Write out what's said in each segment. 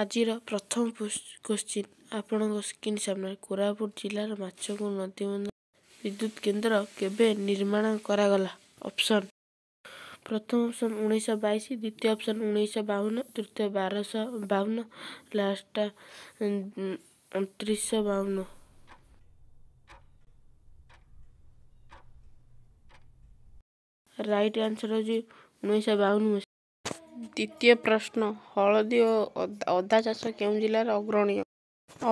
ଆଜିର ପ୍ରଥମ କୋଶ୍ଚିନ୍ ଆପଣଙ୍କ ସ୍କ୍ରିନ୍ ସାମ୍ନାରେ କୋରାପୁଟ ଜିଲ୍ଲାର ମାଛକୁ ନଦୀବନ୍ଧ ବିଦ୍ୟୁତ କେନ୍ଦ୍ର କେବେ ନିର୍ମାଣ କରାଗଲା ଅପସନ୍ ପ୍ରଥମ ଅପସନ୍ ଉଣେଇଶହ ବାଇଶ ଦ୍ୱିତୀୟ ଅପସନ୍ ଉଣେଇଶହ ବାଉନ ତୃତୀୟ ବାରଶହ ବାଉନ ଲାଷ୍ଟଟା ଅଣତିରିଶହ ବାଉନ ରାଇଟ୍ ଆନ୍ସର ହେଉଛି ଉଣେଇଶହ ବାଉନ ଦ୍ୱିତୀୟ ପ୍ରଶ୍ନ ହଳଦୀ ଓ ଅଦା ଚାଷ କେଉଁ ଜିଲ୍ଲାରେ ଅଗ୍ରଣୀୟ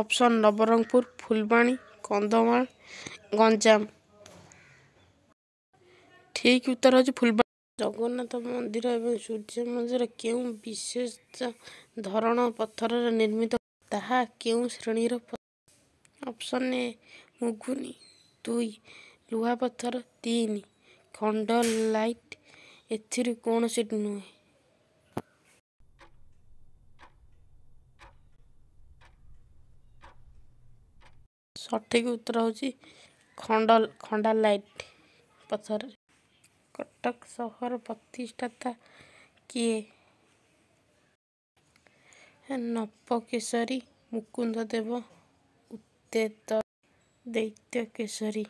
ଅପସନ୍ ନବରଙ୍ଗପୁର ଫୁଲବାଣୀ କନ୍ଧମାଳ ଗଞ୍ଜାମ ଠିକ୍ ଉତ୍ତର ହେଉଛି ଫୁଲବାଣୀ ଜଗନ୍ନାଥ ମନ୍ଦିର ଏବଂ ସୂର୍ଯ୍ୟ ମନ୍ଦିର କେଉଁ ବିଶେଷ ଧରଣ ପଥରରେ ନିର୍ମିତ ତାହା କେଉଁ ଶ୍ରେଣୀର ଅପସନ୍ ଏ ମୁଗୁନି ଦୁଇ ଲୁହାପଥର ତିନି ଖଣ୍ଡ ଲାଇଟ୍ ଏଥିରୁ କୌଣସି ନୁହେଁ ସଠିକ୍ ଉତ୍ତର ହେଉଛି ଖଣ୍ଡ ଖଣ୍ଡା ଲାଇଟ୍ ପଥରରେ କଟକ ସହର ପ୍ରତିଷ୍ଠାତା କିଏ ନପକେଶରୀ ମୁକୁନ୍ଦ ଦେବ ଉତ୍ତେତ ଦୈତ୍ୟ କେଶରୀ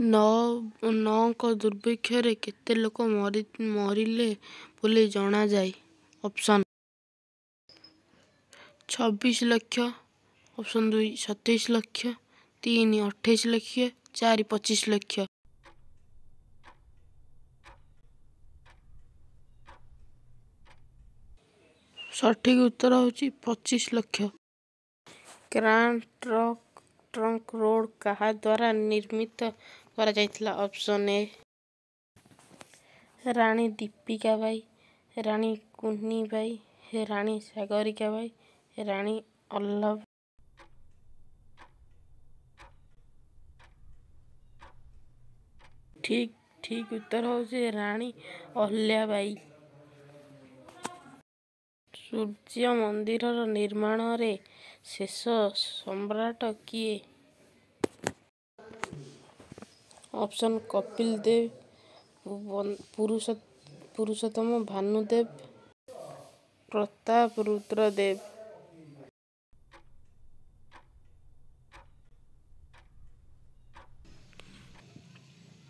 ନଅ ନଅଙ୍କ ଦୁର୍ଭିକ୍ଷରେ କେତେ ଲୋକ ମରି ମରିଲେ ବୋଲି ଜଣାଯାଏ ଅପସନ୍ ଛବିଶ ଲକ୍ଷ ଅପସନ୍ ଦୁଇ ସତେଇଶ ଲକ୍ଷ ତିନି ଅଠେଇଶ ଲକ୍ଷ ଚାରି ପଚିଶ ଲକ୍ଷ ସଠିକ ଉତ୍ତର ହେଉଛି ପଚିଶ ଲକ୍ଷ କ୍ରାଣ୍ଟ ଟ୍ରକ୍ ଟ୍ରଙ୍କ ରୋଡ଼ କାହା ଦ୍ୱାରା ନିର୍ମିତ କରାଯାଇଥିଲା ଅପସନ୍ ଏ ରାଣୀ ଦୀପିକା ବାଇ ରାଣୀ କୁନି ବାଇ ରାଣୀ ସାଗରିକା ବାଇ ରାଣୀ ଅଲ୍ଲଭ ଠିକ୍ ଠିକ୍ ଉତ୍ତର ହେଉଛି ରାଣୀ ଅହଲ୍ୟାବାଇ ସୂର୍ଯ୍ୟ ମନ୍ଦିରର ନିର୍ମାଣରେ ଶେଷ ସମ୍ରାଟ କିଏ ଅପସନ୍ କପିଲ ଦେବ ପୁରୁଷୋତ୍ତମ ଭାନୁଦେବ ପ୍ରତାପ ରୁଦ୍ରଦେବ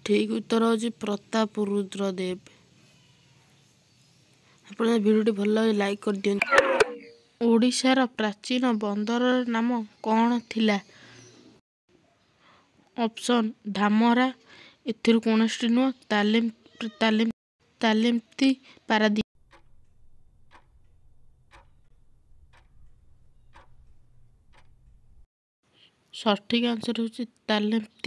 ଠିକ ଉତ୍ତର ହେଉଛି ପ୍ରତାପ ରୁଦ୍ରଦେବ ଆପଣ ଭିଡ଼ିଓଟି ଭଲ ଲାଗେ ଲାଇକ୍ କରିଦିଅନ୍ତୁ ଓଡ଼ିଶାର ପ୍ରାଚୀନ ବନ୍ଦରର ନାମ କ'ଣ ଥିଲା ଅପସନ୍ ଧାମରା ଏଥିରୁ କୌଣସିଟି ନୁହଁ ତାଲିମ ତାଲିମ ତାଲିମତି ପାରାଦ୍ୱୀପ ସଠିକ ଆନ୍ସର୍ ହେଉଛି ତାଲିମତି